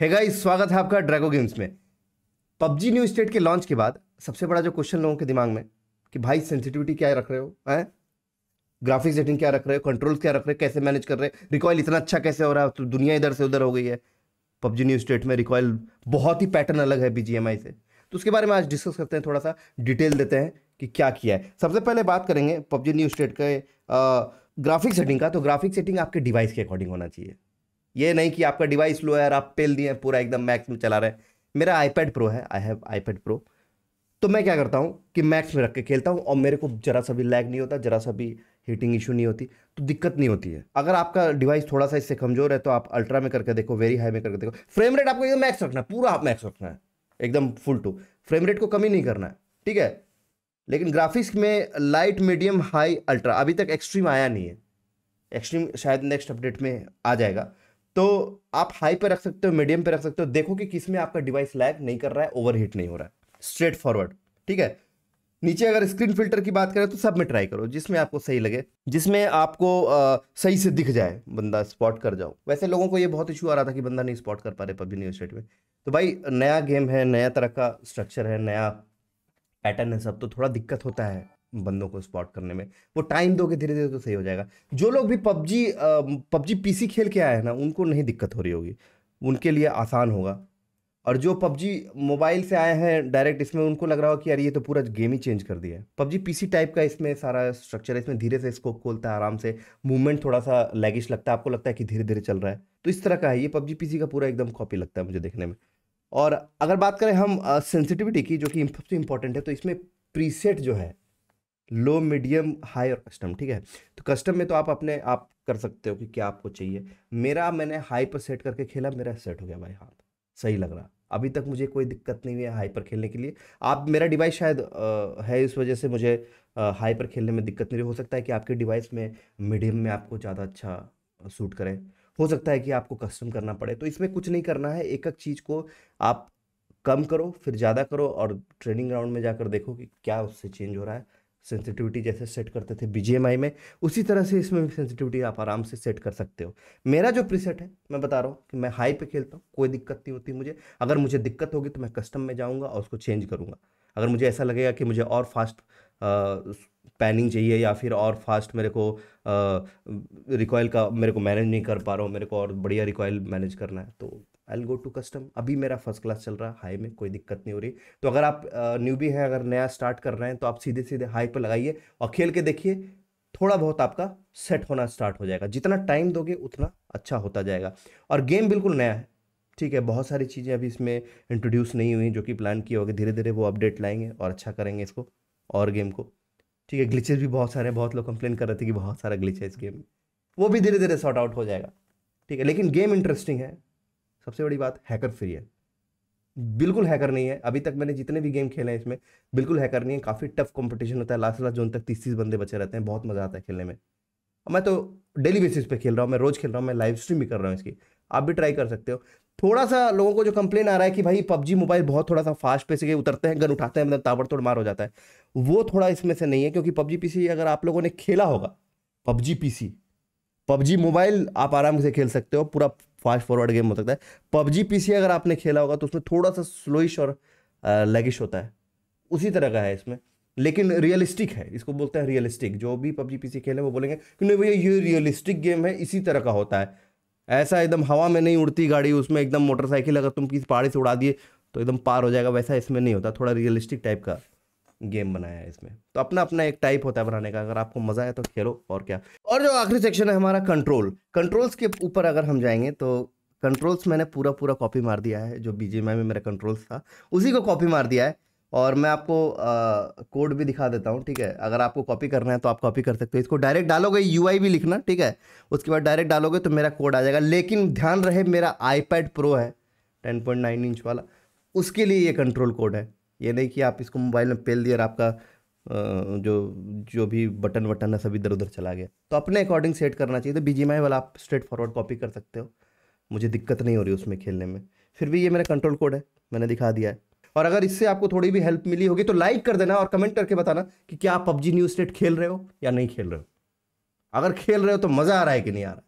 है गाइस स्वागत है आपका ड्रैगो गेम्स में पबजी न्यू स्टेट के लॉन्च के बाद सबसे बड़ा जो क्वेश्चन लोगों के दिमाग में कि भाई सेंसिटिविटी क्या रख रहे हो हैं ग्राफिक्स सेटिंग क्या रख रहे हो कंट्रोल क्या रख रहे हो कैसे मैनेज कर रहे हैं रिकॉयल इतना अच्छा कैसे हो रहा है तो दुनिया इधर से उधर हो गई है पबजी न्यू स्टेट में रिकॉयल बहुत ही पैटर्न अलग है बी से तो उसके बारे में आज डिस्कस करते हैं थोड़ा सा डिटेल देते हैं कि क्या किया है सबसे पहले बात करेंगे पबजी न्यू स्टेट के ग्राफिक सेटिंग का तो ग्राफिक सेटिंग आपके डिवाइस के अकॉर्डिंग होना चाहिए ये नहीं कि आपका डिवाइस लो है और आप पेल दिए पूरा एकदम मैक्स में चला रहे हैं मेरा आईपैड प्रो है आई हैव आईपैड प्रो तो मैं क्या करता हूँ कि मैक्स में रख के खेलता हूँ और मेरे को जरा सा भी लैग नहीं होता जरा सा भी हीटिंग इशू नहीं होती तो दिक्कत नहीं होती है अगर आपका डिवाइस थोड़ा सा इससे कमजोर है तो आप अल्ट्रा में करके देखो वेरी हाई में करके देखो फ्रेम रेट आपको एकदम मैक्स रखना है पूरा आप मैक्स रखना है एकदम फुल टू फ्रेम रेट को कमी नहीं करना है ठीक है लेकिन ग्राफिक्स में लाइट मीडियम हाई अल्ट्रा अभी तक एक्सट्रीम आया नहीं है एक्सट्रीम शायद नेक्स्ट अपडेट में आ जाएगा तो आप हाई पे रख सकते हो मीडियम पे रख सकते हो देखो कि किस में आपका डिवाइस लैग नहीं कर रहा है ओवरहीट नहीं हो रहा है स्ट्रेट फॉरवर्ड ठीक है नीचे अगर स्क्रीन फिल्टर की बात करें तो सब में ट्राई करो जिसमें आपको सही लगे जिसमें आपको आ, सही से दिख जाए बंदा स्पॉट कर जाओ वैसे लोगों को ये बहुत इशू आ रहा था कि बंदा नहीं स्पॉट कर पा रहे पब्लिक न्यूज में तो भाई नया गेम है नया तरह का स्ट्रक्चर है नया पैटर्न है सब तो थोड़ा दिक्कत होता है बंदों को स्पॉट करने में वो टाइम दोगे धीरे धीरे तो सही हो जाएगा जो लोग भी पबजी पबजी पीसी खेल के आए हैं ना उनको नहीं दिक्कत हो रही होगी उनके लिए आसान होगा और जो पबजी मोबाइल से आए हैं डायरेक्ट इसमें उनको लग रहा हो कि यार ये तो पूरा गेम ही चेंज कर दिया है पबजी पीसी टाइप का इसमें सारा स्ट्रक्चर है इसमें धीरे से स्कोप खोलता है आराम से मूवमेंट थोड़ा सा लैगिश लगता है आपको लगता है कि धीरे धीरे चल रहा है तो इस तरह का है ये पबजी पीसी का पूरा एकदम कॉपी लगता है मुझे देखने में और अगर बात करें हम सेंसिटिविटी की जो कि सबसे इम्पोर्टेंट है तो इसमें प्रीसेट जो है लो मीडियम हाई और कस्टम ठीक है तो कस्टम में तो आप अपने आप कर सकते हो कि क्या आपको चाहिए मेरा मैंने हाई पर सेट करके खेला मेरा सेट हो गया भाई हाथ सही लग रहा अभी तक मुझे कोई दिक्कत नहीं हुई है हाई पर खेलने के लिए आप मेरा डिवाइस शायद आ, है इस वजह से मुझे आ, हाई पर खेलने में दिक्कत नहीं हो सकता है कि आपके डिवाइस में मीडियम में आपको ज़्यादा अच्छा सूट करे हो सकता है कि आपको कस्टम करना पड़े तो इसमें कुछ नहीं करना है एक एक चीज़ को आप कम करो फिर ज़्यादा करो और ट्रेनिंग ग्राउंड में जाकर देखो कि क्या उससे चेंज हो रहा है सेंसिटिविटी जैसे सेट करते थे बीजेएमआई में उसी तरह से इसमें भी सेंसिटिविटी आप आराम से सेट कर सकते हो मेरा जो प्रीसेट है मैं बता रहा हूँ कि मैं हाई पे खेलता हूँ कोई दिक्कत नहीं होती मुझे अगर मुझे दिक्कत होगी तो मैं कस्टम में जाऊँगा और उसको चेंज करूँगा अगर मुझे ऐसा लगेगा कि मुझे और फास्ट पैनिंग चाहिए या फिर और फास्ट मेरे को रिकॉयल का मेरे को मैनेज नहीं कर पा रहा हूँ मेरे को और बढ़िया रिकॉयल मैनेज करना है तो आई गो टू कस्टम अभी मेरा फर्स्ट क्लास चल रहा है हाई में कोई दिक्कत नहीं हो रही तो अगर आप न्यू भी हैं अगर नया स्टार्ट कर रहे हैं तो आप सीधे सीधे हाई पर लगाइए और खेल के देखिए थोड़ा बहुत आपका सेट होना स्टार्ट हो जाएगा जितना टाइम दोगे उतना अच्छा होता जाएगा और गेम बिल्कुल नया है ठीक है बहुत सारी चीज़ें अभी इसमें इंट्रोड्यूस नहीं हुई जो कि प्लान किए होगा धीरे धीरे वो अपडेट लाएंगे और अच्छा करेंगे इसको और गेम को ठीक है ग्लिचेज भी बहुत सारे हैं बहुत लोग कंप्लेन कर रहे थे कि बहुत सारा ग्लिच है इस गेम में वो भी धीरे धीरे सॉर्ट आउट हो जाएगा ठीक है लेकिन गेम इंटरेस्टिंग है सबसे बड़ी बात हैकर फ्री है बिल्कुल हैकर नहीं है अभी तक मैंने जितने भी गेम खेले हैं इसमें बिल्कुल हैकर नहीं है काफ़ी टफ कंपटीशन होता है लास्ट लास्ट जोन तक तीस तीस बंदे बचे रहते हैं बहुत मज़ा आता है खेलने में मैं तो डेली बेसिस पे खेल रहा हूँ मैं रोज़ खेल रहा हूँ मैं लाइव स्ट्रीम भी कर रहा हूँ इसकी आप भी ट्राई कर सकते हो थोड़ा सा लोगों को जो कंप्लेन आ रहा है कि भाई पबजी मोबाइल बहुत थोड़ा सा फास्ट पे से उतरते हैं गन उठाते हैं मतलब ताबड़तोड़ मार हो जाता है वो थोड़ा इसमें से नहीं है क्योंकि पबजी पीसी अगर आप लोगों ने खेला होगा पबजी पीसी पबजी मोबाइल आप आराम से खेल सकते हो पूरा फास्ट फॉरवर्ड गेम हो सकता है पबजी पी अगर आपने खेला होगा तो उसमें थोड़ा सा स्लोइश और लगिश होता है उसी तरह का है इसमें लेकिन रियलिस्टिक है इसको बोलते हैं रियलिस्टिक जो भी पबजी पी खेले वो बोलेंगे क्यों नहीं भैया ये रियलिस्टिक गेम है इसी तरह का होता है ऐसा एकदम हवा में नहीं उड़ती गाड़ी उसमें एकदम मोटरसाइकिल अगर तुम किसी पहाड़ी से उड़ा दिए तो एकदम पार हो जाएगा वैसा इसमें नहीं होता थोड़ा रियलिस्टिक टाइप का गेम बनाया है इसमें तो अपना अपना एक टाइप होता है बनाने का अगर आपको मजा आया तो खेलो और क्या और जो आखिरी सेक्शन है हमारा कंट्रोल कंट्रोल्स के ऊपर अगर हम जाएंगे तो कंट्रोल्स मैंने पूरा पूरा कॉपी मार दिया है जो बी में मेरा कंट्रोल्स था उसी को कॉपी मार दिया है और मैं आपको आ, कोड भी दिखा देता हूँ ठीक है अगर आपको कॉपी करना है तो आप कॉपी कर सकते हो इसको डायरेक्ट डालोगे यू भी लिखना ठीक है उसके बाद डायरेक्ट डालोगे तो मेरा कोड आ जाएगा लेकिन ध्यान रहे मेरा आईपैड प्रो है टेन इंच वाला उसके लिए ये कंट्रोल कोड है ये नहीं कि आप इसको मोबाइल में पेल दिया और आपका जो जो भी बटन वटन है सब इधर उधर चला गया तो अपने अकॉर्डिंग सेट करना चाहिए तो बी वाला आप स्ट्रेट फॉरवर्ड कॉपी कर सकते हो मुझे दिक्कत नहीं हो रही उसमें खेलने में फिर भी ये मेरा कंट्रोल कोड है मैंने दिखा दिया है और अगर इससे आपको थोड़ी भी हेल्प मिली होगी तो लाइक कर देना और कमेंट करके बताना कि क्या आप पबजी न्यू स्टेट खेल रहे हो या नहीं खेल रहे हो अगर खेल रहे हो तो मज़ा आ रहा है कि नहीं आ रहा है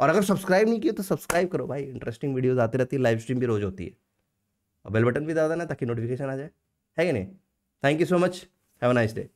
और अगर सब्सक्राइब नहीं किया तो सब्सक्राइब करो भाई इंटरेस्टिंग वीडियोज़ आती रहती है लाइव स्ट्रीम भी रोज़ होती है और बेल बटन भी दबा देना ताकि नोटिफिकेशन आ जाए है कि नहीं thank you so much have a nice day